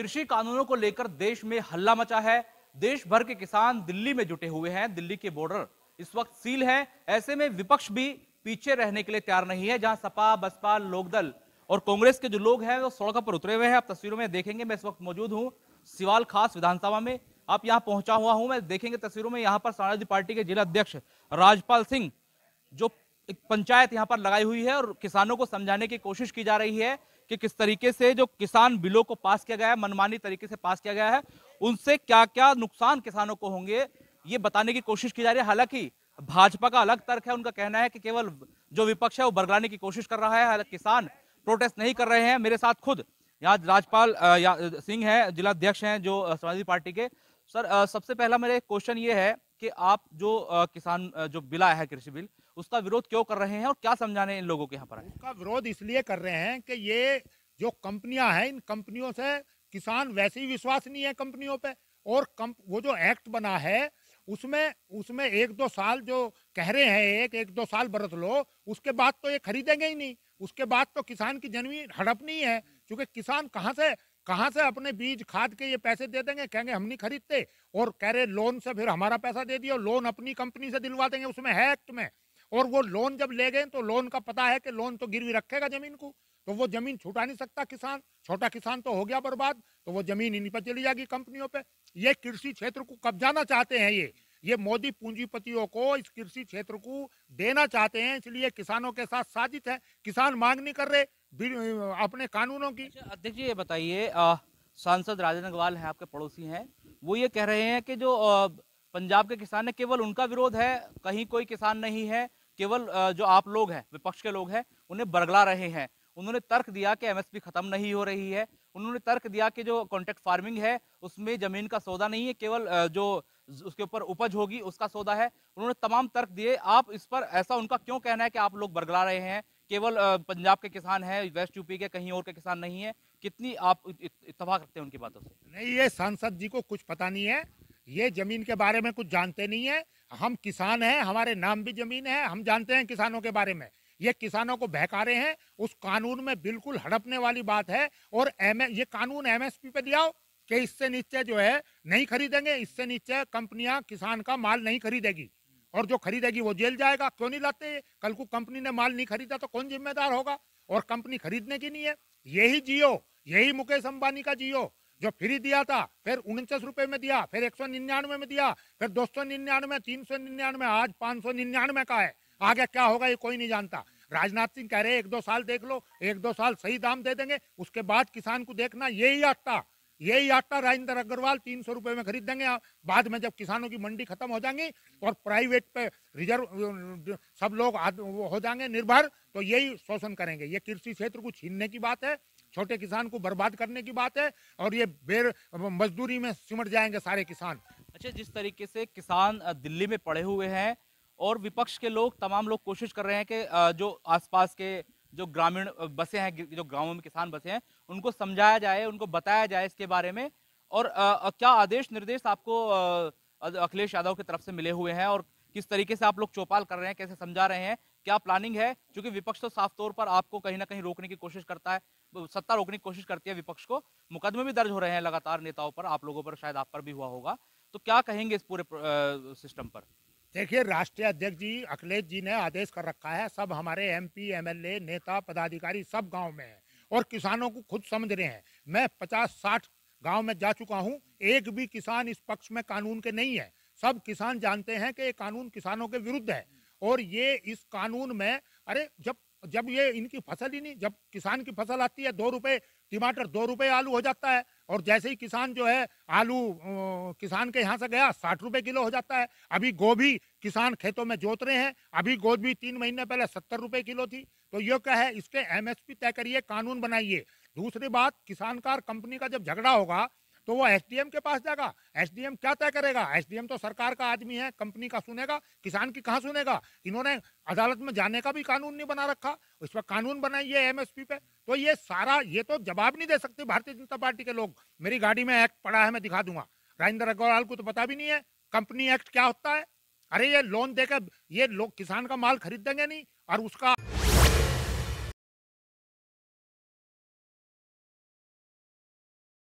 कृषि कानूनों को लेकर देश में हल्ला मचा है देश भर के किसान दिल्ली में जुटे हुए हैं दिल्ली के बॉर्डर इस वक्त सील है ऐसे में विपक्ष भी पीछे रहने के लिए तैयार नहीं है जहां सपा बसपा लोकदल और कांग्रेस के जो लोग हैं वो सड़कों पर उतरे हुए हैं आप तस्वीरों में देखेंगे मैं इस वक्त मौजूद हूँ सिवाल खास विधानसभा में आप यहाँ पहुंचा हुआ हूं मैं देखेंगे तस्वीरों में यहाँ पर समाजवादी पार्टी के जिला अध्यक्ष राजपाल सिंह जो एक पंचायत यहाँ पर लगाई हुई है और किसानों को समझाने की कोशिश की जा रही है कि किस तरीके से जो किसान बिलों को पास किया गया है मनमानी तरीके से पास किया गया है उनसे क्या क्या नुकसान किसानों को होंगे ये बताने की कोशिश की जा रही है हालांकि भाजपा का अलग तर्क है उनका कहना है कि केवल जो विपक्ष है वो बरगलाने की कोशिश कर रहा है किसान प्रोटेस्ट नहीं कर रहे हैं मेरे साथ खुद यहाँ राजपाल सिंह है जिला अध्यक्ष हैं जो समाजवादी पार्टी के सर सबसे पहला मेरा क्वेश्चन ये है कि आप जो किसान जो बिला है कृषि बिल उसका विरोध क्यों कर रहे हैं और क्या समझाने इन लोगों के यहाँ पर है? उसका विरोध इसलिए कर रहे हैं कि ये जो कंपनियां हैं इन कंपनियों से किसान वैसे ही विश्वास नहीं है कंपनियों पे और कम वो जो एक्ट बना है उसमें उसमें एक दो साल जो कह रहे हैं एक एक दो साल बरत लो उसके बाद तो ये खरीदेंगे ही नहीं उसके बाद तो किसान की जमीन हड़पनी है क्योंकि किसान कहाँ से कहाँ से अपने बीज खाद के ये पैसे दे देंगे कहेंगे हम नहीं खरीदते और कह रहे लोन से फिर हमारा पैसा दे दियो लोन अपनी कंपनी से दिलवा देंगे उसमें है एक्ट में और वो लोन जब ले गए तो लोन का पता है कि लोन तो गिरवी रखेगा जमीन को तो वो जमीन छुटा नहीं सकता किसान छोटा किसान तो हो गया बर्बाद तो वो जमीन इन्हीं पर चली जाएगी कंपनियों पे ये कृषि क्षेत्र को कब्जाना चाहते हैं ये ये मोदी पूंजीपतियों को इस कृषि क्षेत्र को देना चाहते हैं इसलिए किसानों के साथ साजिश है किसान मांग नहीं कर रहे अपने कानूनों की अच्छा, अध्यक्ष जी ये बताइए सांसद राजन अग्रवाल हैं आपके पड़ोसी हैं वो ये कह रहे हैं कि जो पंजाब के किसान है केवल उनका विरोध है कहीं कोई किसान नहीं है केवल जो आप लोग हैं विपक्ष के लोग हैं उन्हें बरगला रहे हैं उन्होंने तर्क दिया कि एमएसपी खत्म नहीं हो रही है उन्होंने तर्क दिया कि जो कॉन्ट्रैक्ट फार्मिंग है उसमें जमीन का सौदा नहीं है केवल जो उसके ऊपर उपज होगी उसका सौदा है उन्होंने तमाम तर्क दिए आप इस पर ऐसा उनका क्यों कहना है कि आप लोग बरगला रहे हैं केवल पंजाब के किसान हैं वेस्ट यूपी के कहीं और के किसान नहीं है कितनी आप इतफाक रखते हैं उनकी बातों से नहीं ये सांसद जी को कुछ पता नहीं है ये जमीन के बारे में कुछ जानते नहीं है हम किसान हैं हमारे नाम भी जमीन है हम जानते हैं किसानों के बारे में ये किसानों को बहका रहे हैं उस कानून में बिल्कुल हड़पने वाली बात है और एम ये कानून एमएसपी पे लियाओ कि इससे नीचे जो है नहीं खरीदेंगे इससे नीचे कंपनियां किसान का माल नहीं खरीदेगी और जो खरीदेगी वो जेल जाएगा क्यों नहीं लाते कल को कंपनी ने माल नहीं खरीदा तो कौन जिम्मेदार होगा और कंपनी खरीदने की नहीं है यही जियो यही मुकेश अंबानी का जियो जो फ्री दिया था फिर उनचास रुपए में दिया फिर एक सौ निन्यानवे में दिया फिर दो सौ निन्यानवे तीन सौ निन्यानवे आज पांच सौ निन्यानवे का है आगे क्या होगा ये कोई नहीं जानता राजनाथ सिंह कह रहे एक दो साल देख लो एक दो साल सही दाम दे देंगे उसके बाद किसान को देखना यही आटा यही आटा राजेंद्र अग्रवाल तीन सौ रुपए में खरीद देंगे बाद में जब किसानों की मंडी खत्म हो जाएंगी और प्राइवेट पे रिजर्व सब लोग हो जाएंगे निर्भर तो यही शोषण करेंगे ये कृषि क्षेत्र को छीनने की बात है छोटे किसान को बर्बाद करने की बात है और ये बेर मजदूरी में सिमट जाएंगे सारे किसान अच्छा जिस तरीके से किसान दिल्ली में पड़े हुए हैं और विपक्ष के लोग तमाम लोग कोशिश कर रहे हैं कि जो आसपास के जो ग्रामीण बसे हैं जो गांवों में किसान बसे हैं उनको समझाया जाए उनको बताया जाए इसके बारे में और क्या आदेश निर्देश आपको अखिलेश यादव की तरफ से मिले हुए हैं और किस तरीके से आप लोग चौपाल कर रहे हैं कैसे समझा रहे हैं क्या प्लानिंग है क्योंकि विपक्ष तो साफ तौर पर आपको कहीं ना कहीं रोकने की कोशिश करता है सत्ता रोकने की कोशिश करती है विपक्ष को मुकदमे भी दर्ज हो रहे हैं लगातार नेताओं पर आप लोगों पर शायद आप पर भी हुआ होगा तो क्या कहेंगे इस पूरे सिस्टम पर देखिए राष्ट्रीय अध्यक्ष जी अखिलेश जी ने आदेश कर रखा है सब हमारे एम पी नेता पदाधिकारी सब गाँव में है और किसानों को खुद समझ रहे हैं मैं पचास साठ गाँव में जा चुका हूँ एक भी किसान इस पक्ष में कानून के नहीं है सब किसान जानते हैं कि ये कानून किसानों के विरुद्ध है और ये इस कानून में अरे जब जब ये इनकी फसल ही नहीं जब किसान की फसल आती है दो रुपए टमाटर दो रुपए आलू हो जाता है और जैसे ही किसान जो है आलू किसान के यहाँ से गया साठ रुपए किलो हो जाता है अभी गोभी किसान खेतों में जोत रहे हैं अभी गोभी तीन महीने पहले सत्तर रुपए किलो थी तो ये क्या है इसके एमएसपी तय करिए कानून बनाइए दूसरी बात किसान कार कंपनी का जब झगड़ा होगा तो वो एसडीएम के पास जाएगा एसडीएम क्या तय करेगा एसडीएम तो सरकार का आदमी है कंपनी का सुनेगा किसान की कहाँ सुनेगा इन्होंने अदालत में जाने का भी कानून नहीं बना रखा इस पर कानून बनाइए एमएसपी पे तो ये सारा ये तो जवाब नहीं दे सकते भारतीय जनता पार्टी के लोग मेरी गाड़ी में एक्ट पड़ा है मैं दिखा दूंगा राजेंद्र अग्रवाल को तो पता भी नहीं है कंपनी एक्ट क्या होता है अरे ये लोन देकर ये लोग किसान का माल खरीदेंगे नहीं और उसका